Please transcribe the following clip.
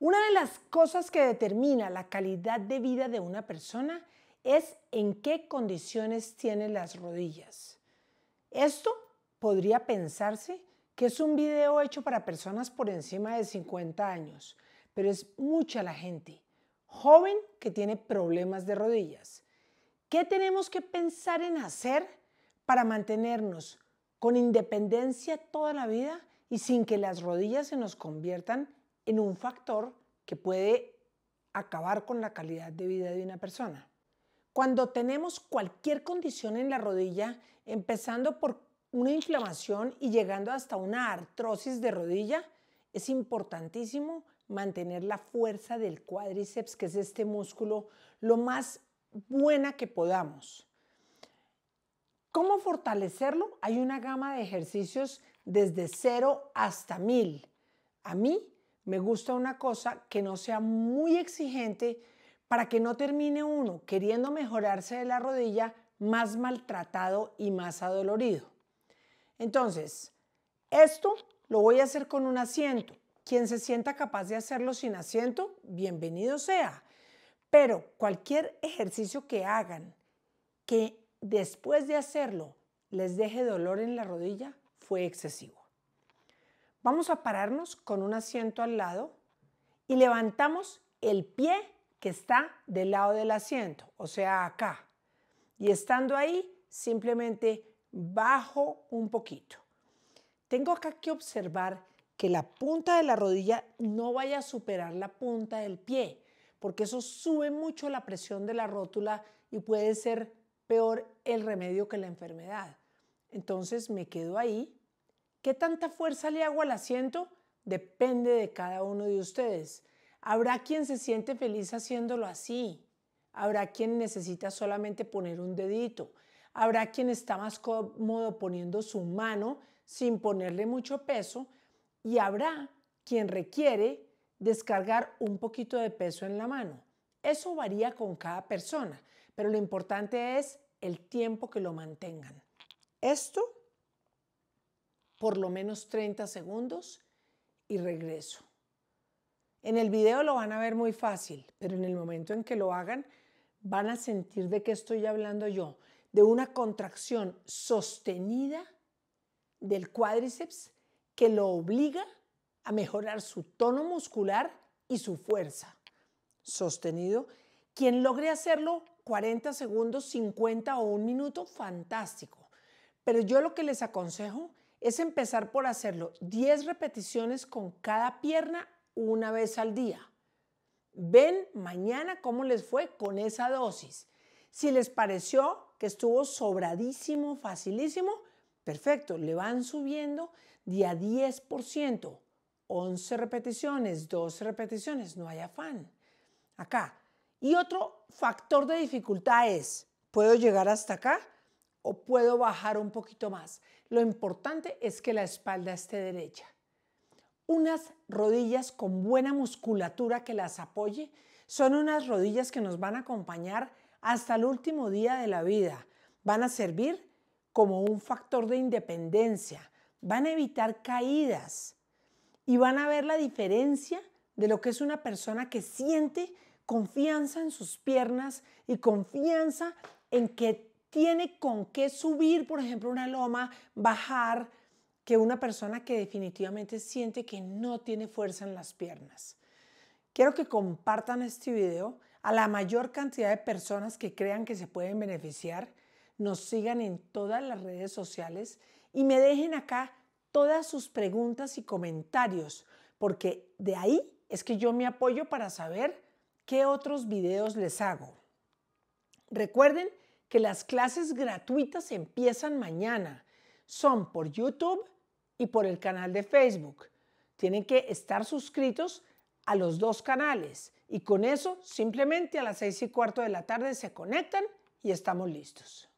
Una de las cosas que determina la calidad de vida de una persona es en qué condiciones tiene las rodillas. Esto podría pensarse que es un video hecho para personas por encima de 50 años, pero es mucha la gente joven que tiene problemas de rodillas. ¿Qué tenemos que pensar en hacer para mantenernos con independencia toda la vida y sin que las rodillas se nos conviertan en un factor que puede acabar con la calidad de vida de una persona. Cuando tenemos cualquier condición en la rodilla, empezando por una inflamación y llegando hasta una artrosis de rodilla, es importantísimo mantener la fuerza del cuádriceps, que es este músculo, lo más buena que podamos. ¿Cómo fortalecerlo? Hay una gama de ejercicios desde 0 hasta 1000. A mí me gusta una cosa que no sea muy exigente para que no termine uno queriendo mejorarse de la rodilla más maltratado y más adolorido. Entonces, esto lo voy a hacer con un asiento. Quien se sienta capaz de hacerlo sin asiento, bienvenido sea. Pero cualquier ejercicio que hagan que después de hacerlo les deje dolor en la rodilla fue excesivo. Vamos a pararnos con un asiento al lado y levantamos el pie que está del lado del asiento, o sea, acá. Y estando ahí, simplemente bajo un poquito. Tengo acá que observar que la punta de la rodilla no vaya a superar la punta del pie, porque eso sube mucho la presión de la rótula y puede ser peor el remedio que la enfermedad. Entonces me quedo ahí ¿Qué tanta fuerza le hago al asiento? Depende de cada uno de ustedes. Habrá quien se siente feliz haciéndolo así. Habrá quien necesita solamente poner un dedito. Habrá quien está más cómodo poniendo su mano sin ponerle mucho peso. Y habrá quien requiere descargar un poquito de peso en la mano. Eso varía con cada persona, pero lo importante es el tiempo que lo mantengan. Esto por lo menos 30 segundos y regreso. En el video lo van a ver muy fácil, pero en el momento en que lo hagan van a sentir de qué estoy hablando yo, de una contracción sostenida del cuádriceps que lo obliga a mejorar su tono muscular y su fuerza. Sostenido. Quien logre hacerlo 40 segundos, 50 o un minuto, fantástico. Pero yo lo que les aconsejo es empezar por hacerlo 10 repeticiones con cada pierna una vez al día. Ven mañana cómo les fue con esa dosis. Si les pareció que estuvo sobradísimo, facilísimo, perfecto, le van subiendo de a 10%, 11 repeticiones, 12 repeticiones, no hay afán. Acá. Y otro factor de dificultad es, ¿puedo llegar hasta acá? o puedo bajar un poquito más. Lo importante es que la espalda esté derecha. Unas rodillas con buena musculatura que las apoye son unas rodillas que nos van a acompañar hasta el último día de la vida. Van a servir como un factor de independencia, van a evitar caídas y van a ver la diferencia de lo que es una persona que siente confianza en sus piernas y confianza en que tiene con qué subir, por ejemplo, una loma, bajar, que una persona que definitivamente siente que no tiene fuerza en las piernas. Quiero que compartan este video a la mayor cantidad de personas que crean que se pueden beneficiar, nos sigan en todas las redes sociales y me dejen acá todas sus preguntas y comentarios, porque de ahí es que yo me apoyo para saber qué otros videos les hago. Recuerden que las clases gratuitas empiezan mañana. Son por YouTube y por el canal de Facebook. Tienen que estar suscritos a los dos canales y con eso simplemente a las seis y cuarto de la tarde se conectan y estamos listos.